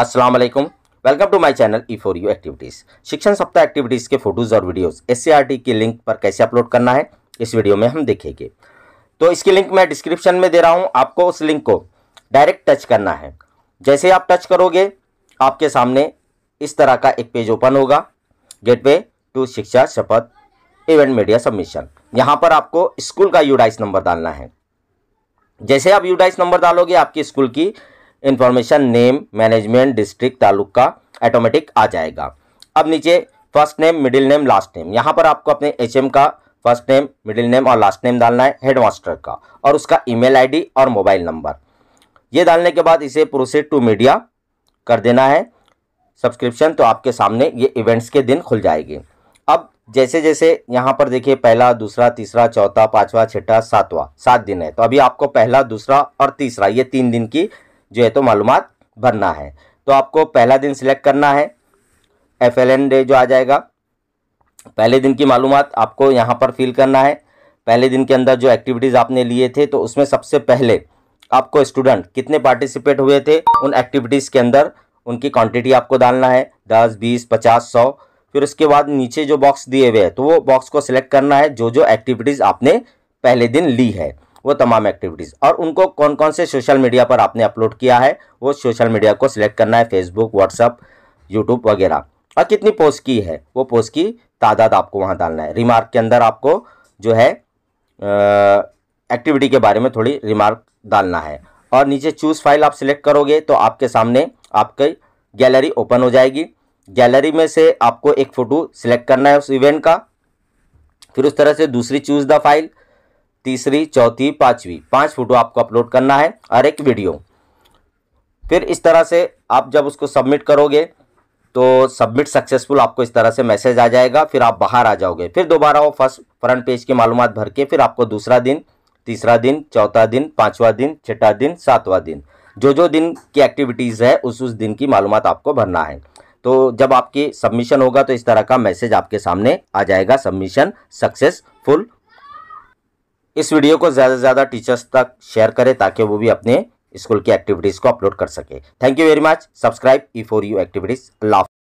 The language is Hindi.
अस्सलाम वालेकुम welcome to my channel E for you activities शिक्षण सप्ताह एक्टिविटीज़ के फोटोज़ और वीडियोस एस के लिंक पर कैसे अपलोड करना है इस वीडियो में हम देखेंगे तो इसकी लिंक मैं डिस्क्रिप्शन में दे रहा हूँ आपको उस लिंक को डायरेक्ट टच करना है जैसे आप टच करोगे आपके सामने इस तरह का एक पेज ओपन होगा गेट टू शिक्षा शपथ इवेंट मीडिया सबमिशन यहाँ पर आपको स्कूल का यूडाइस नंबर डालना है जैसे आप यूडाइस नंबर डालोगे आपके स्कूल की information name management district taluk का ऑटोमेटिक आ जाएगा अब नीचे first name middle name last name यहाँ पर आपको अपने एच का फर्स्ट नेम मिडिल नेम और लास्ट नेम डालना है हेड मास्टर का और उसका ईमेल आईडी और मोबाइल नंबर ये डालने के बाद इसे प्रोसीड टू मीडिया कर देना है सब्सक्रिप्शन तो आपके सामने ये इवेंट्स के दिन खुल जाएगी अब जैसे जैसे यहाँ पर देखिए पहला दूसरा तीसरा चौथा पाँचवा छठा सातवा सात दिन है तो अभी आपको पहला दूसरा और तीसरा ये तीन दिन की जो है तो मालूम भरना है तो आपको पहला दिन सिलेक्ट करना है एफ एल एन डे जो आ जाएगा पहले दिन की मालूम आपको यहाँ पर फिल करना है पहले दिन के अंदर जो एक्टिविटीज़ आपने लिए थे तो उसमें सबसे पहले आपको स्टूडेंट कितने पार्टिसिपेट हुए थे उन एक्टिविटीज़ के अंदर उनकी क्वांटिटी आपको डालना है दस बीस पचास सौ फिर उसके बाद नीचे जो बॉक्स दिए हुए हैं तो वो बॉक्स को सिलेक्ट करना है जो जो एक्टिविटीज़ आपने पहले दिन ली है वो तमाम एक्टिविटीज़ और उनको कौन कौन से सोशल मीडिया पर आपने अपलोड किया है वो सोशल मीडिया को सिलेक्ट करना है फेसबुक व्हाट्सअप यूट्यूब वगैरह और कितनी पोस्ट की है वो पोस्ट की तादाद आपको वहाँ डालना है रिमार्क के अंदर आपको जो है एक्टिविटी के बारे में थोड़ी रिमार्क डालना है और नीचे चूज़ फाइल आप सिलेक्ट करोगे तो आपके सामने आपकी गैलरी ओपन हो जाएगी गैलरी में से आपको एक फ़ोटो सिलेक्ट करना है उस इवेंट का फिर उस तरह से दूसरी चूज़ द फाइल तीसरी चौथी पाँचवीं पाँच फोटो आपको अपलोड करना है और एक वीडियो फिर इस तरह से आप जब उसको सबमिट करोगे तो सबमिट सक्सेसफुल आपको इस तरह से मैसेज आ जाएगा फिर आप बाहर आ जाओगे फिर दोबारा वो फर्स्ट फ्रंट पेज की मालूम भर के फिर आपको दूसरा दिन तीसरा दिन चौथा दिन पाँचवा दिन छठा दिन सातवा दिन जो जो दिन की एक्टिविटीज़ है उस उस दिन की मालूम आपको भरना है तो जब आपकी सबमिशन होगा तो इस तरह का मैसेज आपके सामने आ जाएगा सबमिशन सक्सेसफुल इस वीडियो को ज़्यादा से ज़्यादा टीचर्स तक शेयर करें ताकि वो भी अपने स्कूल की एक्टिविटीज़ को अपलोड कर सके thank you very much subscribe E for you activities laugh